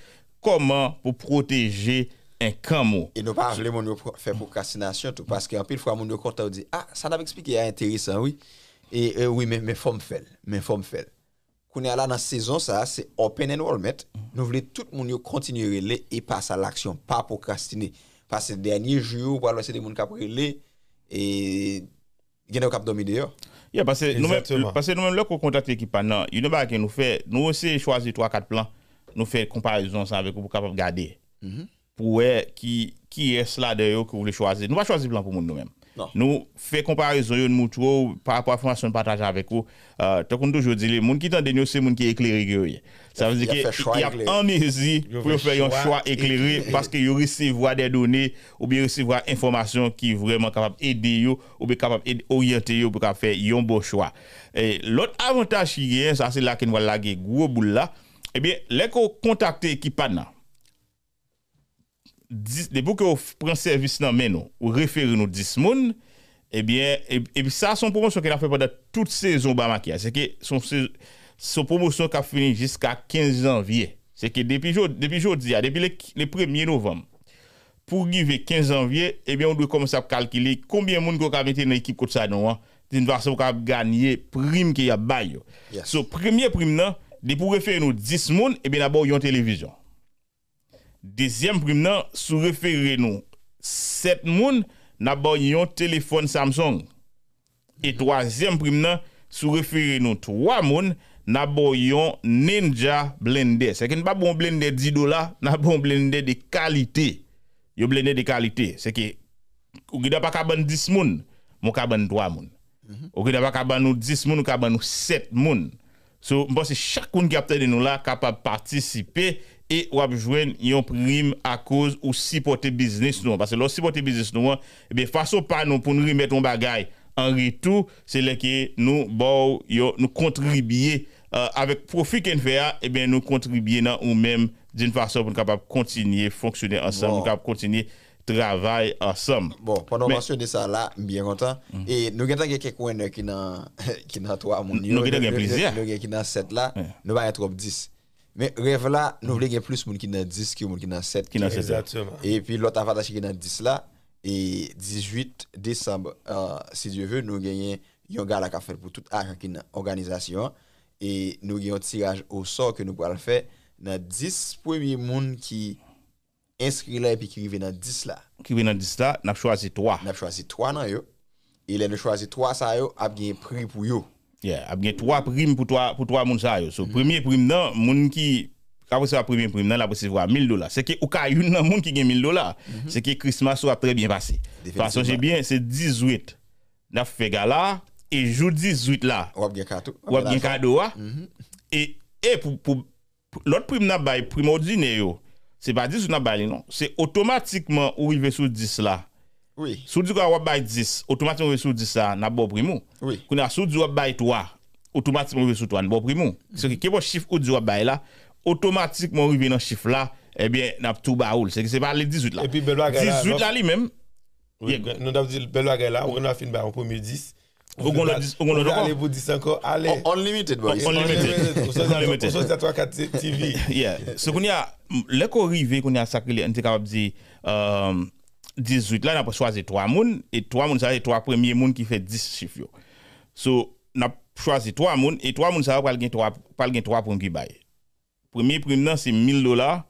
comment pour protéger un camo. Et nous pas de gens faire procrastination tout parce qu'en pile fois mon compte, on dit ah ça n'a expliqué intéressant oui et euh, oui mais mais faut me faire mais faut me faire. Qu'on est là dans la saison ça c'est open enrollment. Nous voulons tout le monde continuer et passer à l'action pas procrastiner parce que dernier jour pour laisser des gens qui relé et gagne cap dormir dehors. Yeah, parce que nous-mêmes, nous-mêmes, lorsqu'on contacte l'équipe, non, il y a nous fait, nous aussi choisir 3-4 plans nous faire comparaison ça avec vous pour capable garder. Mhm. Pour qui qui est cela d'ailleurs que vous voulez choisir. Nous pas choisir blanc pour nous-mêmes. Nous faisons comparaison une par rapport à formation partager avec vous. Euh, tant qu'on toujours dit les gens qui tendent nous c'est les gens qui éclairé Ça veut dire qu'il y a en mesure pour faire un choix éclairé parce que vous recevoir des données ou bien recevoir information qui vraiment capable d'aider vous ou bien capable d'orienter vous pour faire un bon choix. Et l'autre avantage qui est ça c'est là que nous avons gros boule eh bien, les qu'on contacte l'équipe là, depuis que vous prenez service dans main, ou référez nous 10 moun eh bien, et, eh, eh bien c'est ça, son promotion qu'elle a fait pendant toute saison au Bamakia. C'est que son, son promotion qui a fini jusqu'à 15 janvier. C'est que depuis aujourd'hui, ah, depuis, le, 1er novembre, pour arriver 15 janvier, eh bien, on doit commencer à calculer combien de personnes ka a nan dans l'équipe de ça, non? Hein. D'une façon gagner les primes prime y a baillé. Son So, premier prime, non? Di pou referi nou 10 moun, ebi nabou yon televizyon. Dezyem prim nan, sou referi nou 7 moun, nabou yon telefon Samsung. E toazyem prim nan, sou referi nou 3 moun, nabou yon Ninja Blender. Seke npa pou bon mblende 10 dola, nabou mblende bon de kalite. Yo mblende de kalite. Seke, ou gida pa kaban 10 moun, mou kaban 3 moun. Mhm. Ou gida pa kaban nou 10 moun, mou kaban nou 7 moun. So, bon, c'est chacun qui a de nous là capable de participer et ou jouer une prime à cause ou supporter business nous. Parce que lorsque supporter business nous, eh bien, façon pas nous pour nous remettre un bagage en retour, c'est là que nous, bon, nous contribuer euh, avec profit qu'on fait, eh bien, nous contribuer dans nous-mêmes d'une façon pour capable continuer fonctionner ensemble, wow. nous capable continuer travail ensemble. Bon, pendant que mentionner ça là, bien content. Mhm. Et nous avons quelques coins qui dans qui dans trois mon Nous avons plaisir. Nous avons qui dans 7 là, yeah. nous va être 10. Mais rêve là, nous voulons plus de monde qui dans 10 que monde qui dans 7. Qui dans 7. Exactement. Et puis l'autre avantage qui dans 10 là et 18 décembre euh, si Dieu veut, nous gagnons un gala qui fait pour toute organisation et nous gagnons un tirage au sort que nous pourrons faire dans 10 premiers monde qui inscrit là et puis qui arrive dans 10 là. Qui arrive dans 10 là, n'a choisi 3. N'a choisi 3 dans Et là, a choisi 3 ça yo, a bien prix pour yo. Yeah, a gagné 3 primes pour 3 pour 3 moun ça mhm. premier prime nan, moun qui après premier prime nan la recevoir 1000 dollars. C'est que au cas une nan moun a gagne 1000 dollars, mhm. c'est que Christmas soit très bien passé. que j'ai bien, c'est 18. N'a fait gala et jour 18 là. On a bien cadeau. On a bien cadeau. Ah. Mhm. Et et pour pour l'autre prime n'a bail prime ordinaire c'est pas 10 ou n'a pas non. C'est automatiquement ou arrivé sur 10 là. Oui. Sous du quoi bail 10, automatiquement va sur 10 là, n'a bon primo. Oui. Quand a sous du bail 3, automatiquement va sur 3, n'a bon primo. C'est que quel chiffre ou du bail là, automatiquement arrivé dans chiffre là, eh bien n'a tout baoul. C'est que c'est pas les 18 là. Et puis 18 là lui-même. Oui, nous avons dit belle là, on a fini par un premier 10. Ou goun la dis, ou goun la dokan? Ou goun la dis, ou goun la dokan? Unlimited, boys. Unlimited. Ou sosi a 3, 4 TV. Yeah. Se kon ya, lè ko rive kon ya sakri le, nite ka wap di, 18, la na po chwazi 3 moun, e 3 moun sawe, e 3 premye moun ki fe 10 sifyo. So, na chwazi 3 moun, e 3 moun sawe, pa lgen 3 poun ki baye. Premye premye nan, se 1000 dolar,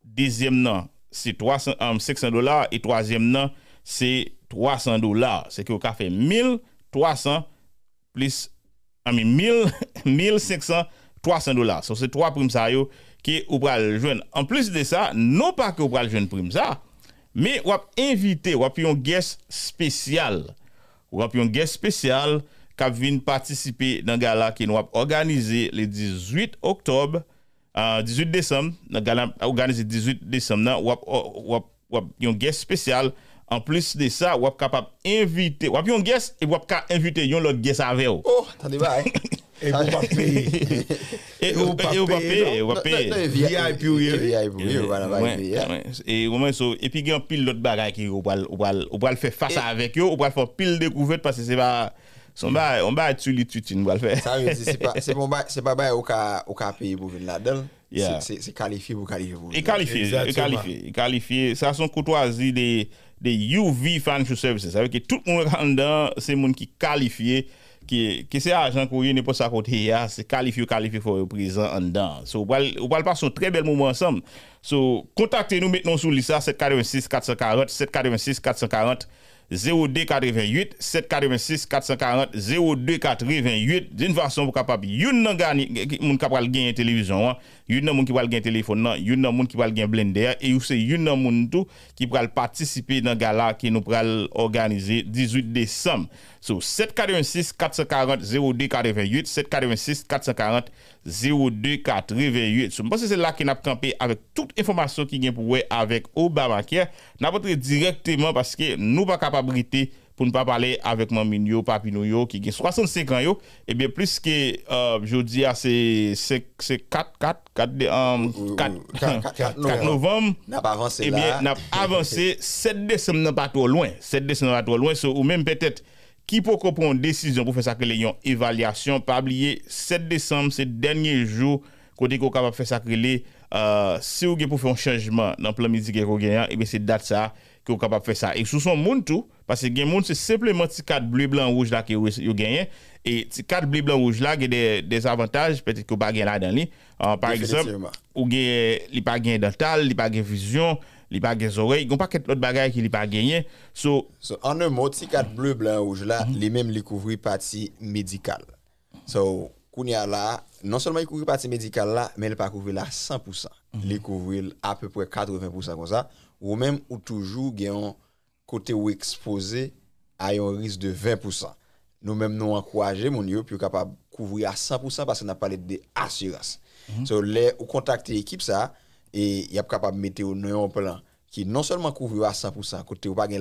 dezyem nan, se 500 dolar, e tozyem nan, se 300 dolar. Se ki waka fe 1000 dolar, 300 plus, I 1000, 1500, 300 dollars. So, ces trois primes ça qui ou pral jeune. En plus de ça, non pas que ou pral jeune prime ça, mais ou invité, ou un guest spécial. Ou un guest spécial qui vient participer dans le gala qui nous a organisé le 18 octobre, euh, 18 décembre, dans gala organisé 18 décembre, ou un guest spécial en plus de ça, vous êtes capable d'inviter, vous avez un guest et vous êtes capable d'inviter un autre guest avec vous. Oh, attendez, bah. Et vous pas payer. Et vous pas payer. Et vous pas payer. VIP ou VIP. Et au moins, et puis il y a un pile d'autres bagages qui vous pouvez faire face avec eux, vous pouvez faire pile découverte parce que c'est pas. Son mm. bail, on va tuer les on va le faire. Ça c'est pas, c'est pas, c'est pas bail au cas, au cas payer pour venir là-dedans. C'est qualifié pour qualifier. Et qualifié, qualifié, qualifié. Ça, son courtoisie des des UV Financial Services. tout le monde est dedans, c'est monde qui qualifié, qui c'est agent qui n'est pas ça c'est qualifié, qualifié, pour le présent en dedans. So, on va passer un très bel moment ensemble. So, contactez-nous maintenant sur l'ISA 786 440, 786 440. 0288 786 440 0288 d'une façon pour capable une gagner la capable télévision hein. Yon nan moun ki pral gen téléphone nan, yon nan moun ki pral gen blender, et ou se yon nan moun tou ki pral à nan gala ki nou pral organize 18 décembre. So 786-440-0248, 786-440-0248. So là se la ki nap kampe avèk tout informasyon ki gen pou wè avèk Obamacare, directement parce que nou pa kapabrite pour ne pas parler avec Papi Papinou, qui a 65 ans, et eh bien plus que, euh, je dis, c'est 4, 4, 4, 4, novembre, n'a pas avancé et eh bien, avancé 7 décembre, n'a pas trop loin, 7 décembre, pas trop loin, ou même peut-être, qui peut prendre une décision pour faire ça que les évaluation, pas oublier, 7 décembre, c'est le dernier jour, côté qu'on capable faire ça que les, euh, si vous pour faire un changement dans le plan médical, et eh bien c'est date ça, qu'on capable faire ça. Et sous son monde tout, parce que les gens, c'est simplement ces quatre bleu, blanc, rouge là qui ont gagné. Et ces quatre bleu, blanc, rouge là, ont des, avantages, peut-être que n'ont pas là dans les. Euh, par exemple, ou n'ont pas gagné dental, n'ont pas gagné vision, n'ont pas gagné oreille. Il n'ont a pas d'autres bagage qui n'ont pas gagné. So, en un mot, ces quatre bleu, blanc, rouge là, mm -hmm. les mêmes les partie médicale. So, Kounia là, non seulement il couvre partie médicale là, mais il pas couvrir là 100%. Ils -hmm. Il à peu près 80% comme ça. Ou même, ou toujours, gagnant côté ou exposé à un risque de 20%. Nous-mêmes, nous encourageons mon sommes capables capable couvrir à 100% parce qu'on a parlé d'assurance. Mm -hmm. So, contacter l'équipe ça et il y a capable mettre au un plan qui non seulement couvre à 100% côté ou pas de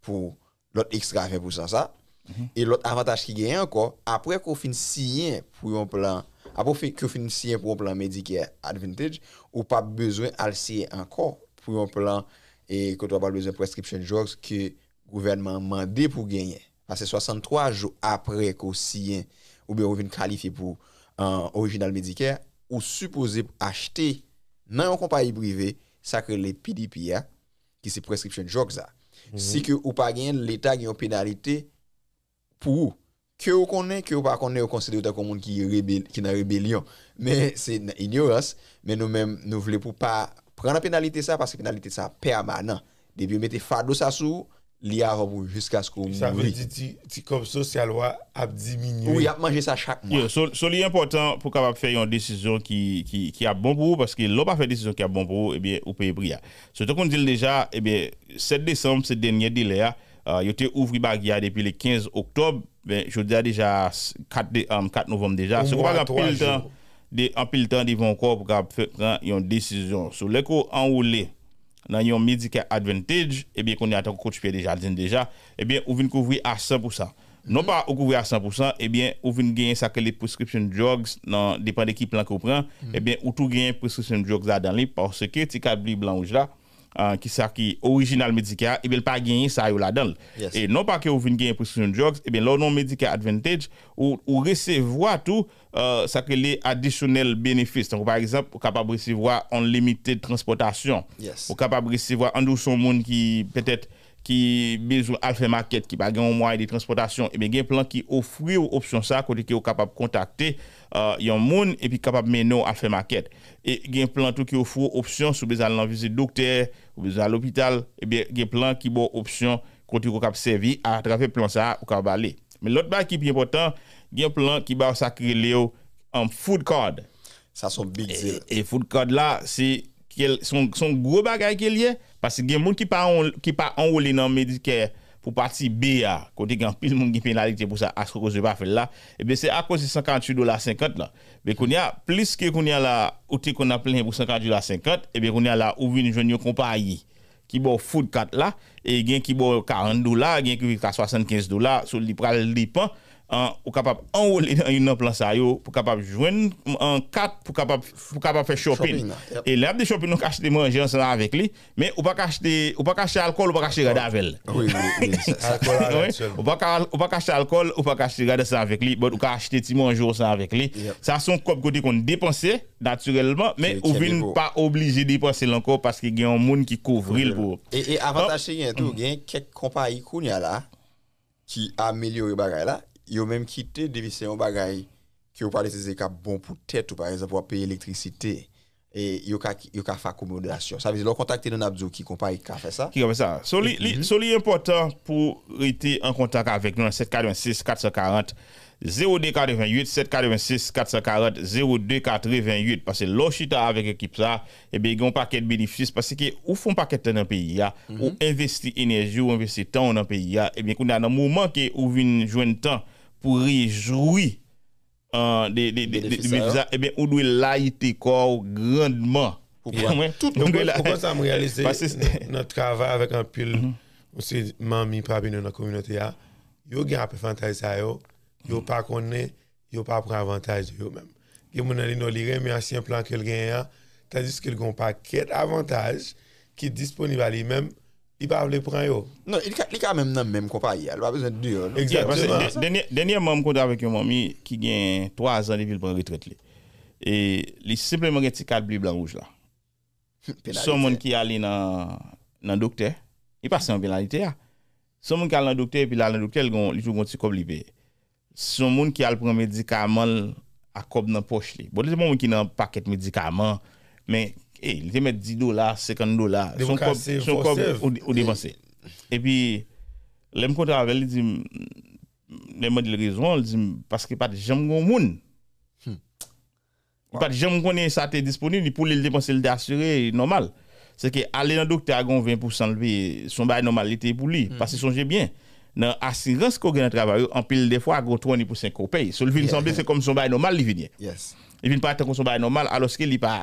pour l'autre extra 20% ça. Mhm. Et l'autre avantage qui gagne encore après qu'on finit pour un plan après qu'on finit signé pour plan Medicare Advantage ou pas besoin d'aller encore pour un plan et que tu n'as pas besoin de prescription drugs que le gouvernement demandé pour gagner. Parce que 63 jours après qu'on sien ou bien pour un euh, original médicaire, ou supposé acheter dans une compagnie privée, ça que les PDPA, qui c'est prescription drugs. Mm Si que ou pas gagné, l'État a une pénalité pour que vous connaissez, que vous ne connaissez pas, vous considérez comme monde qui est qui rébellion. Mais c'est une ignorance, mais nous-mêmes, nous voulons pour pas prendre la pénalité ça parce que pénalité ça permanent. Depuis mettez fado ça sous l'IA jusqu'à ce qu'on Ça veut dire que comme social a diminué. Oui, il a mangé ça chaque mois. Ce qui est important pour capable faire une décision qui qui qui a bon pour vous parce que l'on pas fait décision qui a bon pour vous et eh bien vous payez prix. Surtout qu'on dit déjà et eh bien 7 décembre c'est dernier délai il était euh, ouvert bagarre depuis le 15 octobre, ben je dis déjà 4 euh, novembre déjà. C'est pas pile temps de anpil tan Divon Corp ka pran yon desisyon. So lè ko anroule nan yon Medicare mm-hmm. Advantage, ebyen kon yon atan kouch piye deja, déjà, et bien, ou vin couvrir à 100%. Non pas ou couvrir à 100%, ebyen ou vin genyen que li prescription drugs nan dépend de ki plan ko pran, ebyen ou tou genyen prescription drugs à dan parce que ti kabli blan ouj la, euh, qui ça qui original médical et eh bien pas gagner ça là-dedans et non pas que vous venez gagner prescription drugs et eh bien là non médical advantage ou recevoir tout euh, ça que les additionnels bénéfices donc par exemple vous capable recevoir en limité de transportation yes. ou capable recevoir en dessous son monde qui peut-être qui besoin alpha market qui pas un moyen de transportation et eh bien un plan qui offre option ça côté qui est capable de contacter euh, monde et puis capable mener alpha market E gen plan tou ki ou fwo opsyon sou bezal nan vize dokter, ou bezal l'opital, e gen plan ki bo opsyon konti kou kap sevi a trafe plan sa ou ka bali. Men lot baki pi important, gen plan ki bo sakri le ou am food card. Sa son big e, deal. E food card la, son gro bagay ke liye, pasi gen moun ki pa anwoli nan medikey pour partie B à côté grand pile monde qui pénalité pour ça à cause de pas faire là et eh bien c'est à cause de 58 dollars 50 là mais qu'on y a plus que qu'on y a là ou tu qu'on a plein pour 58 50 et bien qu'on y a là ou vient jeune une compagnie qui bon food 4 là et gain qui bon 40 dollars gain qui 75 dollars sur le les dépend ou capable enrôler dans une plan ça yo pour capable joindre en quatre pour capable pour capable faire shopping, et là des shopping on acheter manger ensemble avec lui mais ou pas acheter ou pas acheter alcool ou pas acheter avec oui oui ou pas ou pas acheter alcool ou pas acheter ça avec lui ou pas acheter petit manger ensemble avec lui ça sont comme côté qu'on dépenser naturellement mais ou vient pas obligé dépenser encore parce qu'il y a un monde qui couvre pour et avantage a tout mm. il y a quelques compagnies là qui améliorent les bagages là yo même quitté des c'est un bagage qui ont parlé c'est cap bon pour tête ou par exemple pour payer l'électricité et yo ka yo ka faire ça veut dire le contacter dans Abdou qui compagnie qui fait ça qui fait ça so li, mm -hmm. so li important pour rester en contact avec nous 746 440 0248 786 440 0248 parce que l'ochita avec équipe ça et bien un paquet de bénéfices parce que ou font paquet dans le pays là mm -hmm. ou investir énergie ou investi temps dans le pays et bien qu'on a un moment que ou jouer joindre temps pour réjouir euh, des, des, bénéficiaires, eh bien, on doit laïter grandement. Pourquoi Pourquoi ça me réalise Parce que notre travail avec un pile, on hmm aussi, mami, papa, dans la communauté, il y a un peu de fantaisie, il n'y a mm-hmm. pas de connaissance, il n'y a pas de avantage de Il y a gens qui de mais il y a un plan hein. qu'il gagne, tandis qu'il y a un paquet d'avantages qui est disponible à lui-même il va le prendre. Yo. Non, il est quand même dans même compagnie. Il n'a pas besoin de deux. Exactement. Dernièrement, je suis avec une mamie qui a 3 ans depuis le prendre retraite. Et il simplement un petit cadre bleu, blanc, rouge là. Hein. Son monde qui allait dans le docteur, il passe en pénalité. Son monde qui allait dans le docteur, et puis là, le docteur, il joue un petit comme libéré. Son monde qui allait prendre médicament à cob dans la poche. Bon, c'est monde qui a un paquet de médicaments, mais et eh, il te mettre 10 dollars, 50 dollars, son ou, eh. Et puis, les me avec il dit, les me dit raison, il dit, parce que pas de jambes au monde. Hmm. Pas de jambes qu'on ça t'est disponible, pour le dépenser, le assuré, normal. C'est que aller dans le docteur il 20% de son bail normalité pour lui. Hmm. Parce qu'il songeait bien, dans l'assurance qu'on le travail, en pile des fois, 30% qu'on paye. celui semble, c'est comme son bail normal, il vient et puis ne pas attendre son normal alors qu'il n'est pas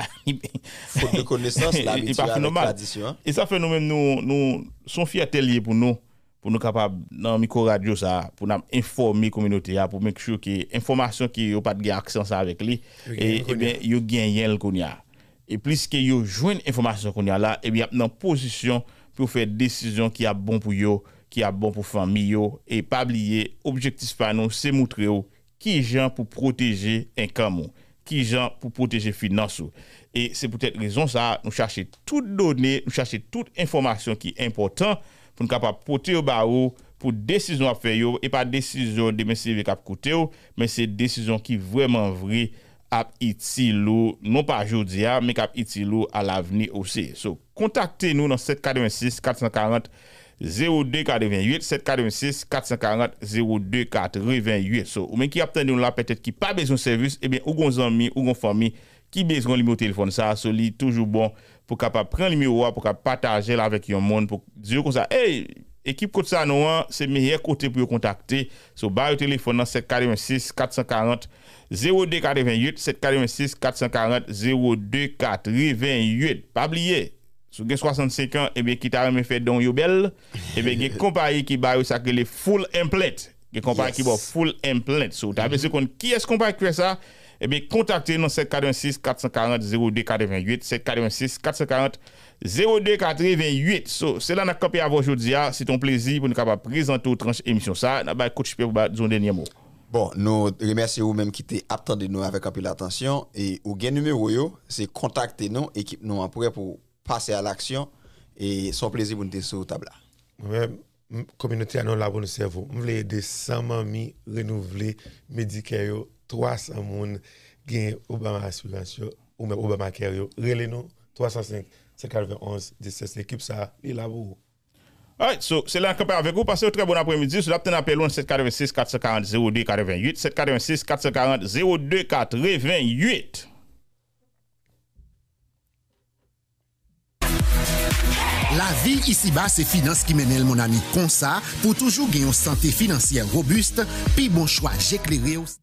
faute de connaissance l'habitude pas normal tradition. Hein. et ça fait nous même nous nous fiers fierté pour nous pour nous capables dans micro radio ça pour nous informer communauté ah, pour make sure que information qui a pas de accent ça avec lui et, eh bien il gagne le et plus que yo joindre information qu'on a là et eh bien dans position pour faire décision qui a bon pour yo qui a bon pour famille et pas oublier objectif pas nous c'est montrer qui gens pour protéger un camion qui pour protéger finances et c'est peut-être raison ça nous chercher toutes données nous chercher toute information qui est important pour nous capable porter au barreau pour décision à faire et pas décision de monsieur cap côté mais c'est décision qui vraiment vrai à non pas aujourd'hui hein, mais cap à l'avenir aussi Donc, contactez nous dans 786 440 02 88 746 440 02 88. So, ou même qui obtient là peut-être qui pas besoin de service, eh bien, ou gon amis, ou famille qui besoin numéro téléphone ça, c'est toujours bon pour capable prendre le numéro pour partager avec un monde pour dire comme ça, hey, équipe côté ça c'est c'est meilleur côté pour contacter. So, bah, téléphone 746 440 0288 746 440 02 28 Pas oublier Sou gen 65 an, ebe ki ta reme fait don yo bel, ebe gen kompany ki ba yo sakre le full implant. Gen vous yes. ki bo full implant. Sou ta mm -hmm. est-ce ki es kompany kwe sa, ebe contactez nous 746-440-0288, 746 440 0248 Sou, se la nan kopi avon jodi ya, se ton plezi pou nou kapap prezante ou tranche emisyon sa, na bay kouch pe ba zon denye Bon, nous remercions vous-même qui t'es attendu nous avec un peu l'attention et au gain numéro yo, c'est contactez nous équipe nous en pour passer à l'action et son plaisir pour nous sur table là. Oui, communauté à nous là pour nous Nous voulons aider 100 mamies renouveler Medicare, 300 personnes gain Obama Assurance ou même Obama Care. Relez-nous 305 591 17. L'équipe ça, il est là pour Alright, so, c'est là qu'on peut avec vous. Passez un très bon après-midi. Sur l'appelant appel 786 440 02 88. 786 440 02 28 La vie ici-bas, c'est finance qui mène mon ami comme ça, pour toujours gagner une santé financière robuste, puis bon choix, j'éclairer aussi.